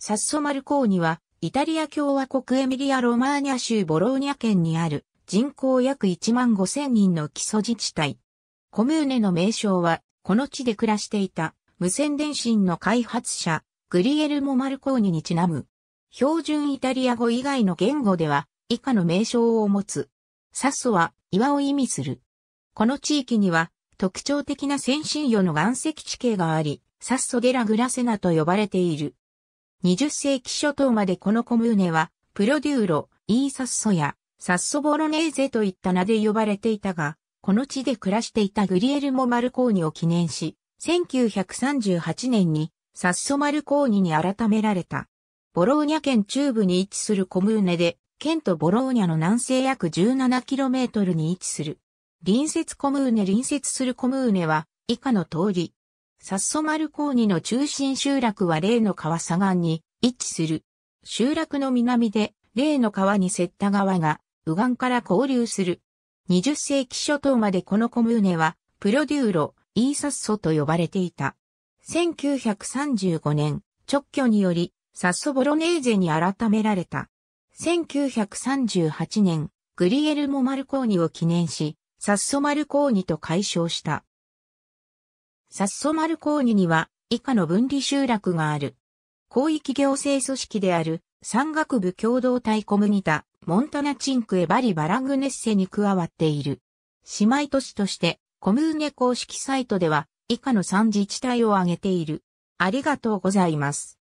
サッソマルコーニは、イタリア共和国エミリア・ロマーニャ州ボローニャ県にある人口約1万5千人の基礎自治体。コムーネの名称は、この地で暮らしていた無線電信の開発者、グリエルモ・マルコーニにちなむ。標準イタリア語以外の言語では、以下の名称を持つ。サッソは岩を意味する。この地域には特徴的な先進魚の岩石地形があり、サッソデラグラセナと呼ばれている。20世紀初頭までこのコムーネは、プロデューロ、イーサッソや、サッソボロネーゼといった名で呼ばれていたが、この地で暮らしていたグリエルモ・マルコーニを記念し、1938年にサッソ・マルコーニに改められた。ボローニャ県中部に位置するコムーネで、県とボローニャの南西約 17km に位置する。隣接コムーネ隣接するコムーネは、以下の通り、サッソマルコーニの中心集落は例の川左岸に位置する。集落の南で例の川に接った川が右岸から交流する。20世紀初頭までこのコムーネはプロデューロ、イーサッソと呼ばれていた。1935年、直居により、サッソボロネーゼに改められた。1938年、グリエルモ・マルコーニを記念し、サッソマルコーニと解消した。サッソマルコーニには以下の分離集落がある。広域行政組織である山岳部共同体コムニタ、モンタナチンクエバリバラグネッセに加わっている。姉妹都市としてコムーネ公式サイトでは以下の3自治体を挙げている。ありがとうございます。